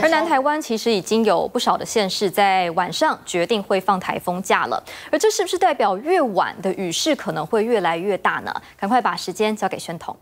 而南台湾其实已经有不少的县市在晚上决定会放台风假了，而这是不是代表越晚的雨势可能会越来越大呢？赶快把时间交给宣统。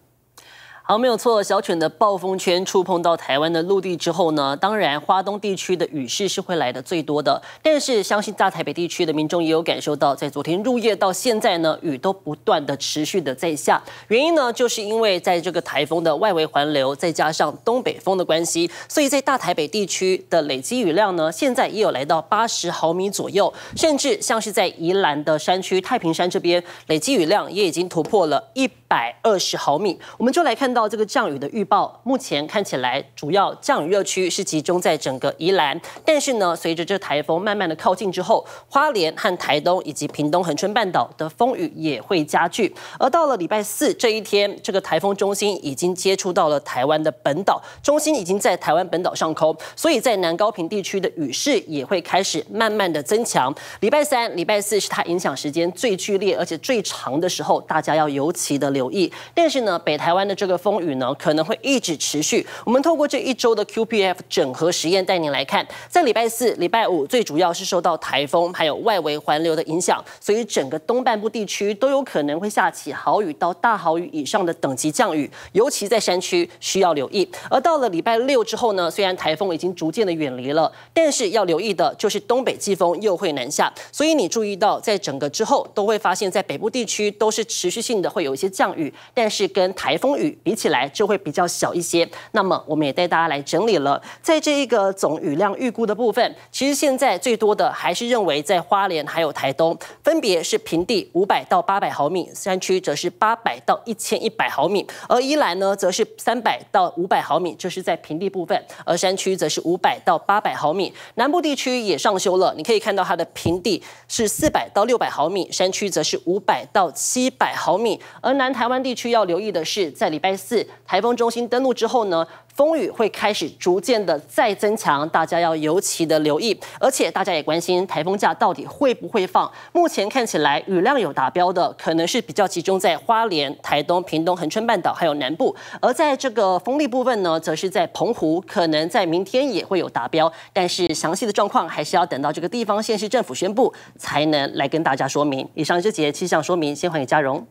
好，没有错，小犬的暴风圈触碰到台湾的陆地之后呢，当然花东地区的雨势是会来的最多的。但是相信大台北地区的民众也有感受到，在昨天入夜到现在呢，雨都不断的持续的在下。原因呢，就是因为在这个台风的外围环流再加上东北风的关系，所以在大台北地区的累积雨量呢，现在也有来到八十毫米左右，甚至像是在宜兰的山区太平山这边，累积雨量也已经突破了一百二十毫米。我们就来看。到这个降雨的预报，目前看起来主要降雨热区是集中在整个宜兰，但是呢，随着这台风慢慢的靠近之后，花莲和台东以及屏东恒春半岛的风雨也会加剧。而到了礼拜四这一天，这个台风中心已经接触到了台湾的本岛，中心已经在台湾本岛上空，所以在南高坪地区的雨势也会开始慢慢的增强。礼拜三、礼拜四是它影响时间最剧烈而且最长的时候，大家要尤其的留意。但是呢，北台湾的这个。风雨呢可能会一直持续。我们透过这一周的 QPF 整合实验带您来看，在礼拜四、礼拜五，最主要是受到台风还有外围环流的影响，所以整个东半部地区都有可能会下起豪雨到大豪雨以上的等级降雨，尤其在山区需要留意。而到了礼拜六之后呢，虽然台风已经逐渐的远离了，但是要留意的就是东北季风又会南下，所以你注意到，在整个之后都会发现，在北部地区都是持续性的会有一些降雨，但是跟台风雨比。起来就会比较小一些。那么我们也带大家来整理了，在这一个总雨量预估的部分，其实现在最多的还是认为在花莲还有台东，分别是平地五百到八百毫米，山区则是八百到一千一百毫米。而宜兰呢，则是三百到五百毫米，这是在平地部分；而山区则是五百到八百毫米。南部地区也上修了，你可以看到它的平地是四百到六百毫米，山区则是五百到七百毫米。而南台湾地区要留意的是，在礼拜。四台风中心登陆之后呢，风雨会开始逐渐的再增强，大家要尤其的留意。而且大家也关心台风假到底会不会放？目前看起来雨量有达标的，可能是比较集中在花莲、台东、屏东、恒春半岛还有南部。而在这个风力部分呢，则是在澎湖，可能在明天也会有达标。但是详细的状况还是要等到这个地方县市政府宣布才能来跟大家说明。以上这节气象说明，先还给嘉荣。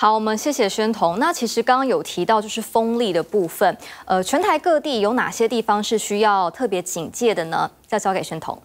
好，我们谢谢宣彤。那其实刚刚有提到就是风力的部分，呃，全台各地有哪些地方是需要特别警戒的呢？再交给宣彤。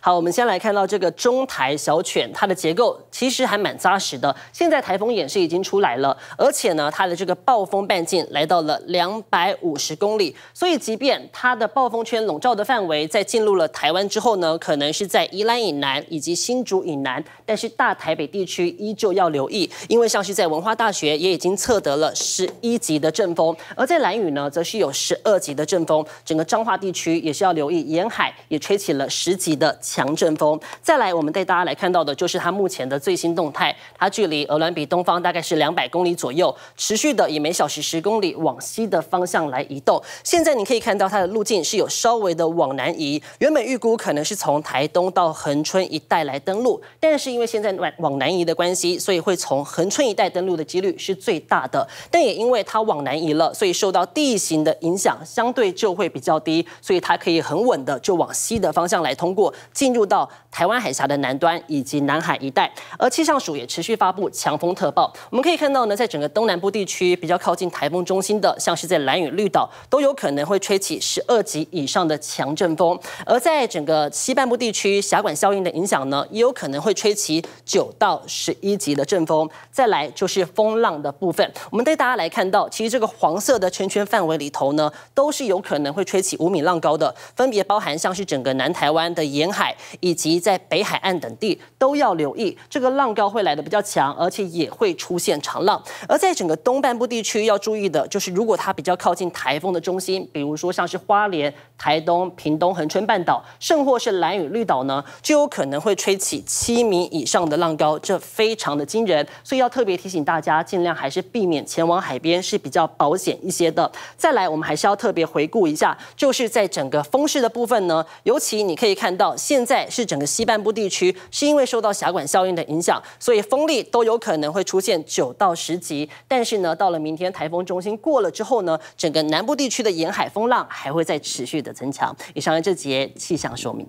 好，我们先来看到这个中台小犬，它的结构其实还蛮扎实的。现在台风眼是已经出来了，而且呢，它的这个暴风半径来到了两百五十公里。所以，即便它的暴风圈笼罩的范围在进入了台湾之后呢，可能是在宜兰以南以及新竹以南，但是大台北地区依旧要留意，因为像是在文化大学也已经测得了十一级的阵风，而在蓝屿呢，则是有十二级的阵风。整个彰化地区也是要留意，沿海也吹起了十级的。强阵风，再来，我们带大家来看到的就是它目前的最新动态。它距离鹅卵比东方大概是两百公里左右，持续的以每小时十公里往西的方向来移动。现在你可以看到它的路径是有稍微的往南移，原本预估可能是从台东到恒春一带来登陆，但是因为现在往南移的关系，所以会从恒春一带登陆的几率是最大的。但也因为它往南移了，所以受到地形的影响，相对就会比较低，所以它可以很稳的就往西的方向来通过。进入到。台湾海峡的南端以及南海一带，而气象署也持续发布强风特报。我们可以看到呢，在整个东南部地区比较靠近台风中心的，像是在蓝屿、绿岛，都有可能会吹起十二级以上的强阵风；而在整个西半部地区，狭管效应的影响呢，也有可能会吹起九到十一级的阵风。再来就是风浪的部分，我们带大家来看到，其实这个黄色的圈圈范围里头呢，都是有可能会吹起五米浪高的，分别包含像是整个南台湾的沿海以及。在北海岸等地都要留意，这个浪高会来的比较强，而且也会出现长浪。而在整个东半部地区要注意的就是，如果它比较靠近台风的中心，比如说像是花莲、台东、屏东、恒春半岛，甚或是蓝雨绿岛呢，就有可能会吹起七米以上的浪高，这非常的惊人。所以要特别提醒大家，尽量还是避免前往海边是比较保险一些的。再来，我们还是要特别回顾一下，就是在整个风势的部分呢，尤其你可以看到现在是整个。西半部地区是因为受到狭管效应的影响，所以风力都有可能会出现九到十级。但是呢，到了明天台风中心过了之后呢，整个南部地区的沿海风浪还会再持续的增强。以上是这节气象说明。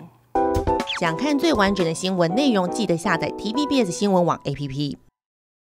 想看最完整的新闻内容，记得下载 TVBS 新闻网 APP。